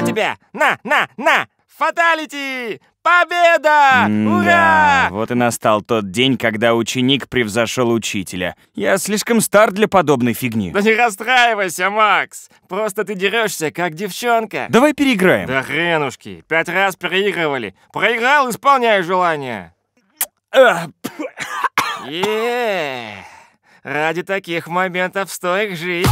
«Во тебе! На, на, на! Фаталити! Победа! Ура!» да, вот и настал тот день, когда ученик превзошел учителя. Я слишком стар для подобной фигни. Да не расстраивайся, Макс. Просто ты дерешься, как девчонка. Давай переиграем. Да хренушки, пять раз переигрывали. Проиграл, исполняй желание. Еее, ради таких моментов стоит жить.